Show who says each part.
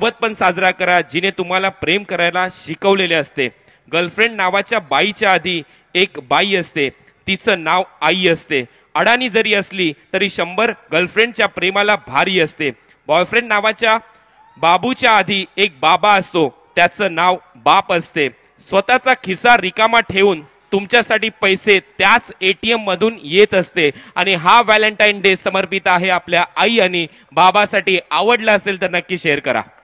Speaker 1: सोबत पण साजरा करा जिने तुम्हाला प्रेम करायला शिकवलेले असते गर्लफ्रेंड नावाच्या बाईच्या आधी एक बाई असते तिचं नाव आई असते अडाणी जरी असली तरी शंभर गर्लफ्रेंडच्या प्रेमाला भारी असते बॉयफ्रेंड नावाच्या बाबूच्या आधी एक बाबा असतो त्याचं नाव बाप असते स्वतःचा खिसा रिकामा ठेवून तुमच्यासाठी पैसे त्याच एटीएम मधून येत असते आणि हा व्हॅलेंटाईन डे समर्पित आहे आपल्या आई आणि बाबासाठी आवडला असेल तर नक्की शेअर करा